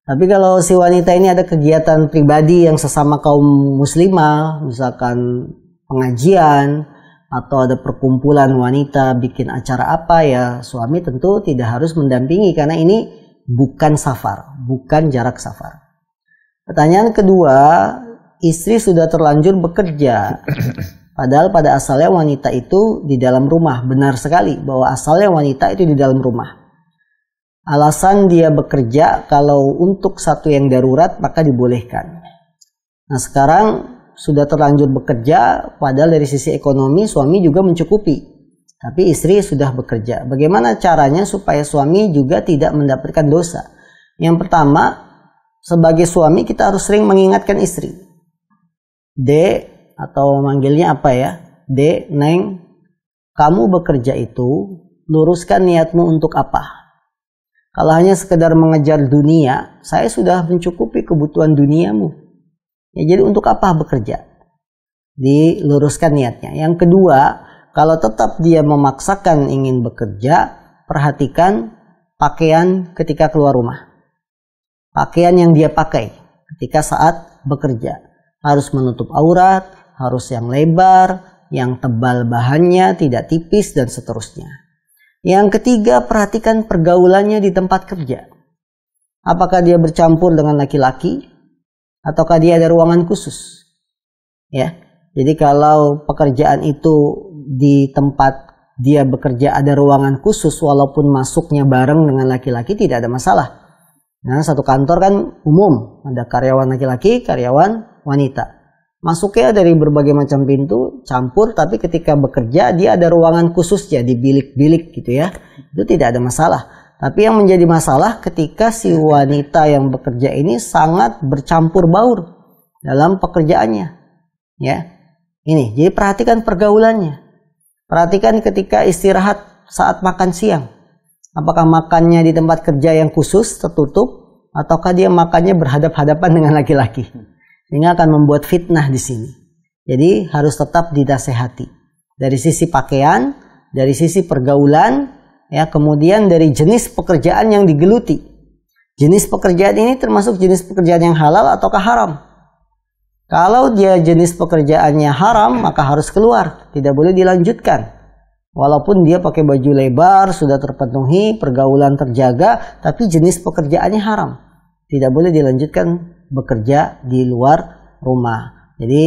Tapi kalau si wanita ini ada kegiatan pribadi yang sesama kaum muslimah, misalkan pengajian atau ada perkumpulan wanita bikin acara apa ya, suami tentu tidak harus mendampingi karena ini bukan safar, bukan jarak safar. Pertanyaan kedua, istri sudah terlanjur bekerja. Padahal pada asalnya wanita itu di dalam rumah. Benar sekali bahwa asalnya wanita itu di dalam rumah. Alasan dia bekerja kalau untuk satu yang darurat maka dibolehkan. Nah sekarang sudah terlanjur bekerja, padahal dari sisi ekonomi suami juga mencukupi. Tapi istri sudah bekerja. Bagaimana caranya supaya suami juga tidak mendapatkan dosa? Yang pertama, sebagai suami kita harus sering mengingatkan istri. D, atau manggilnya apa ya? D, Neng, kamu bekerja itu luruskan niatmu untuk apa? Kalau hanya sekedar mengejar dunia, saya sudah mencukupi kebutuhan duniamu. Ya, jadi untuk apa bekerja? Diluruskan niatnya. Yang kedua, kalau tetap dia memaksakan ingin bekerja, perhatikan pakaian ketika keluar rumah. Pakaian yang dia pakai ketika saat bekerja harus menutup aurat, harus yang lebar, yang tebal bahannya, tidak tipis, dan seterusnya. Yang ketiga, perhatikan pergaulannya di tempat kerja. Apakah dia bercampur dengan laki-laki, ataukah dia ada ruangan khusus? Ya, jadi kalau pekerjaan itu di tempat dia bekerja ada ruangan khusus, walaupun masuknya bareng dengan laki-laki tidak ada masalah. Nah, satu kantor kan umum, ada karyawan laki-laki, karyawan wanita. Masuknya dari berbagai macam pintu, campur, tapi ketika bekerja dia ada ruangan khusus ya di bilik-bilik gitu ya. Itu tidak ada masalah. Tapi yang menjadi masalah ketika si wanita yang bekerja ini sangat bercampur baur dalam pekerjaannya. Ya. Ini, jadi perhatikan pergaulannya. Perhatikan ketika istirahat saat makan siang. Apakah makannya di tempat kerja yang khusus tertutup ataukah dia makannya berhadap-hadapan dengan laki-laki? sehingga akan membuat fitnah di sini. Jadi harus tetap didasehati dari sisi pakaian, dari sisi pergaulan, ya kemudian dari jenis pekerjaan yang digeluti. Jenis pekerjaan ini termasuk jenis pekerjaan yang halal ataukah haram. Kalau dia jenis pekerjaannya haram, maka harus keluar, tidak boleh dilanjutkan. Walaupun dia pakai baju lebar, sudah terpenuhi, pergaulan terjaga, tapi jenis pekerjaannya haram. Tidak boleh dilanjutkan bekerja di luar rumah. Jadi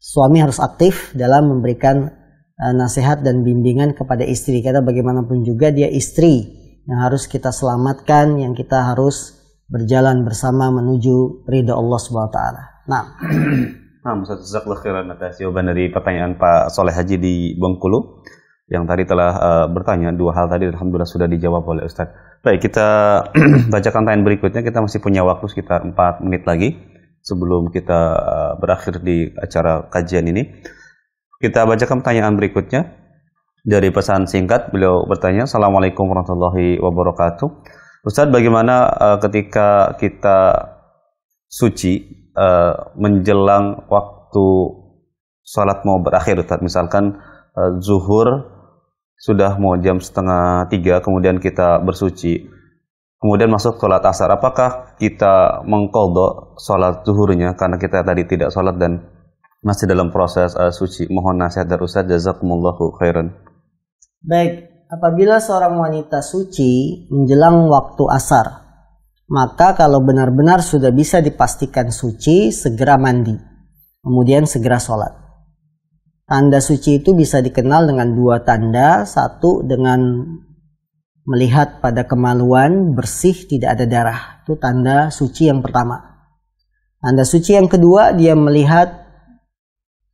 suami harus aktif dalam memberikan eh, nasihat dan bimbingan kepada istri Kita bagaimanapun juga dia istri yang harus kita selamatkan, yang kita harus berjalan bersama menuju ridha Allah Subhanahu wa taala. Nah, Nah, Ustaz khairan atas jawaban dari pertanyaan Pak Soleh Haji di Bengkulu yang tadi telah uh, bertanya dua hal tadi alhamdulillah sudah dijawab oleh Ustaz. Baik, kita [CLEARS THROAT] bacakan tanya berikutnya. Kita masih punya waktu sekitar 4 menit lagi sebelum kita uh, berakhir di acara kajian ini. Kita bacakan pertanyaan berikutnya dari pesan singkat. Beliau bertanya, "Assalamualaikum warahmatullahi wabarakatuh. Ustaz, bagaimana uh, ketika kita suci uh, menjelang waktu salat mau berakhir Ustaz? Misalkan zuhur sudah mau jam setengah tiga, kemudian kita bersuci, kemudian masuk sholat asar, apakah kita mengkodok sholat zuhurnya karena kita tadi tidak sholat dan masih dalam proses uh, suci? Mohon nasihat dari Ustaz, jazakumullahu khairan. Baik, apabila seorang wanita suci menjelang waktu asar, maka kalau benar-benar sudah bisa dipastikan suci, segera mandi, kemudian segera sholat. Tanda suci itu bisa dikenal dengan dua tanda, satu dengan melihat pada kemaluan bersih tidak ada darah. Itu tanda suci yang pertama. Tanda suci yang kedua dia melihat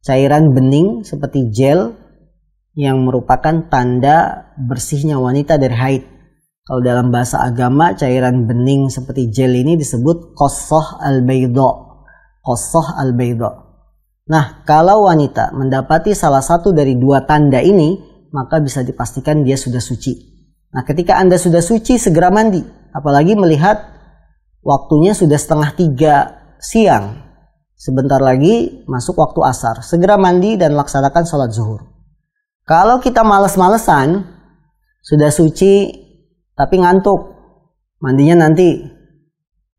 cairan bening seperti gel yang merupakan tanda bersihnya wanita dari haid. Kalau dalam bahasa agama cairan bening seperti gel ini disebut kosoh al-baydo. Kosoh al-baydo Nah, kalau wanita mendapati salah satu dari dua tanda ini, maka bisa dipastikan dia sudah suci. Nah, ketika Anda sudah suci, segera mandi. Apalagi melihat waktunya sudah setengah tiga siang. Sebentar lagi masuk waktu asar. Segera mandi dan laksanakan sholat zuhur. Kalau kita males-malesan, sudah suci tapi ngantuk, mandinya nanti,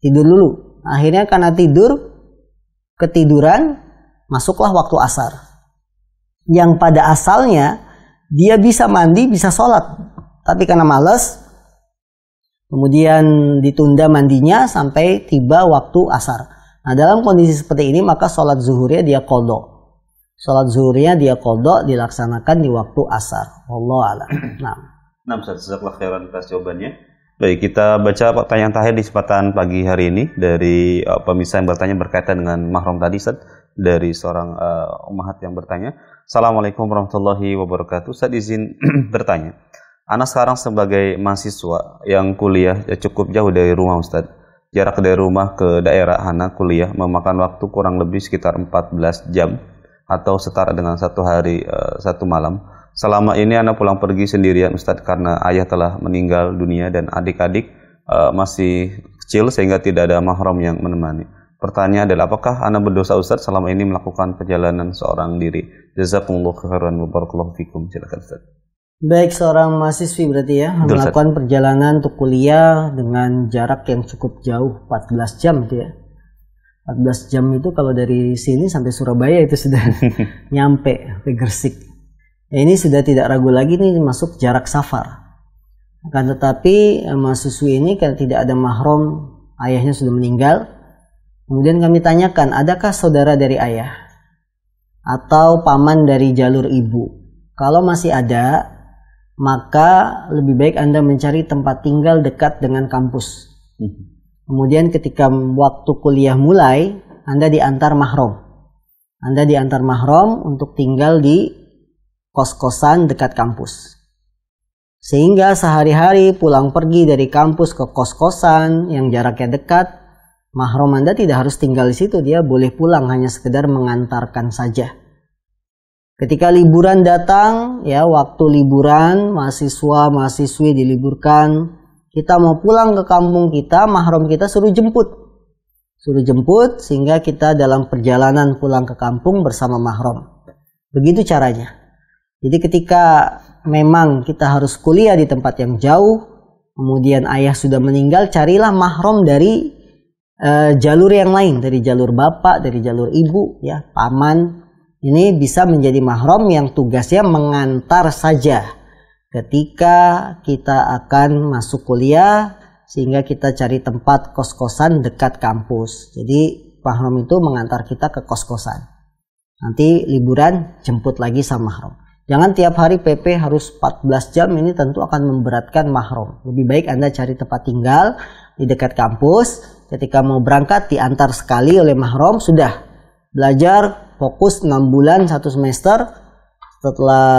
tidur dulu. Akhirnya karena tidur, ketiduran, masuklah waktu asar. Yang pada asalnya dia bisa mandi, bisa sholat. Tapi karena males, kemudian ditunda mandinya sampai tiba waktu asar. Nah dalam kondisi seperti ini maka sholat zuhurnya dia kodok. Sholat zuhurnya dia kodok dilaksanakan di waktu asar. Allah alam. Nah. Nah, Ustaz, khairan atas jawabannya. Baik, kita baca pertanyaan terakhir di kesempatan pagi hari ini dari uh, pemirsa yang bertanya berkaitan dengan mahram tadi, Ustaz dari seorang uh, eh, umahat yang bertanya. Assalamualaikum warahmatullahi wabarakatuh. Saya izin [CLEARS THROAT] bertanya. Anak sekarang sebagai mahasiswa yang kuliah ya, cukup jauh dari rumah Ustadz Jarak dari rumah ke daerah anak kuliah memakan waktu kurang lebih sekitar 14 jam atau setara dengan satu hari uh, satu malam. Selama ini anak pulang pergi sendirian Ustadz karena ayah telah meninggal dunia dan adik-adik uh, masih kecil sehingga tidak ada mahram yang menemani. Pertanyaan adalah apakah anak berdosa Ustaz selama ini melakukan perjalanan seorang diri? Jazakumullah khairan wa barakallahu fikum. Silakan Ustaz. Baik seorang mahasiswi berarti ya Betul, melakukan Ustaz. perjalanan untuk kuliah dengan jarak yang cukup jauh 14 jam dia. ya. 14 jam itu kalau dari sini sampai Surabaya itu sudah [LAUGHS] nyampe ke Gresik. Ya, ini sudah tidak ragu lagi ini masuk jarak safar. Akan tetapi eh, mahasiswi ini karena tidak ada mahram, ayahnya sudah meninggal, Kemudian kami tanyakan, adakah saudara dari ayah atau paman dari jalur ibu? Kalau masih ada, maka lebih baik Anda mencari tempat tinggal dekat dengan kampus. Hmm. Kemudian ketika waktu kuliah mulai, Anda diantar mahrom. Anda diantar mahrom untuk tinggal di kos-kosan dekat kampus. Sehingga sehari-hari pulang pergi dari kampus ke kos-kosan yang jaraknya dekat Mahram Anda tidak harus tinggal di situ, dia boleh pulang hanya sekedar mengantarkan saja. Ketika liburan datang, ya waktu liburan, mahasiswa, mahasiswi diliburkan, kita mau pulang ke kampung kita, mahram kita suruh jemput. Suruh jemput sehingga kita dalam perjalanan pulang ke kampung bersama mahram. Begitu caranya. Jadi ketika memang kita harus kuliah di tempat yang jauh, kemudian ayah sudah meninggal, carilah mahram dari uh, jalur yang lain dari jalur bapak, dari jalur ibu, ya paman. Ini bisa menjadi mahram yang tugasnya mengantar saja ketika kita akan masuk kuliah sehingga kita cari tempat kos-kosan dekat kampus. Jadi mahram itu mengantar kita ke kos-kosan. Nanti liburan jemput lagi sama mahram. Jangan tiap hari PP harus 14 jam ini tentu akan memberatkan mahram. Lebih baik Anda cari tempat tinggal di dekat kampus ketika mau berangkat diantar sekali oleh mahram sudah belajar fokus 6 bulan satu semester setelah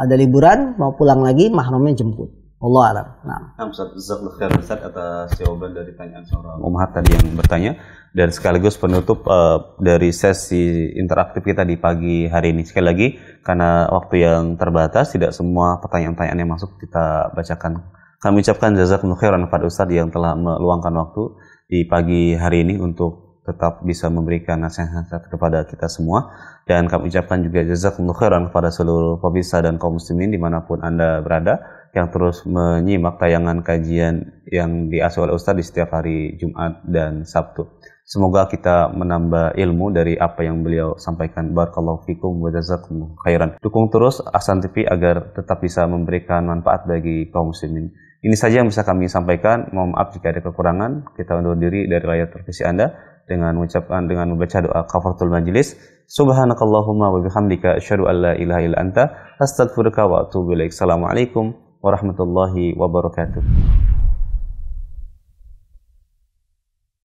ada liburan mau pulang lagi mahramnya jemput Allah alam. Nah. Ustaz, atas jawaban dari pertanyaan seorang Umar tadi yang bertanya dan sekaligus penutup uh, dari sesi interaktif kita di pagi hari ini. Sekali lagi karena waktu yang terbatas tidak semua pertanyaan-pertanyaan yang masuk kita bacakan. Kami ucapkan jazakumullah khairan kepada Ustaz yang telah meluangkan waktu di pagi hari ini untuk tetap bisa memberikan nasihat kepada kita semua dan kami ucapkan juga jazakumullah khairan kepada seluruh pemirsa dan kaum muslimin dimanapun anda berada yang terus menyimak tayangan kajian yang diasuh oleh Ustaz di setiap hari Jumat dan Sabtu. Semoga kita menambah ilmu dari apa yang beliau sampaikan. Barakallahu fikum wa jazakumullah khairan. Dukung terus Asan TV agar tetap bisa memberikan manfaat bagi kaum muslimin. Ini saja yang bisa kami sampaikan. Mohon maaf jika ada kekurangan. Kita undur diri dari layar televisi Anda dengan mengucapkan dengan membaca doa kafaratul majlis. Subhanakallahumma wa bihamdika asyhadu an la ilaha illa anta astaghfiruka wa atubu ilaik. Assalamualaikum warahmatullahi wabarakatuh.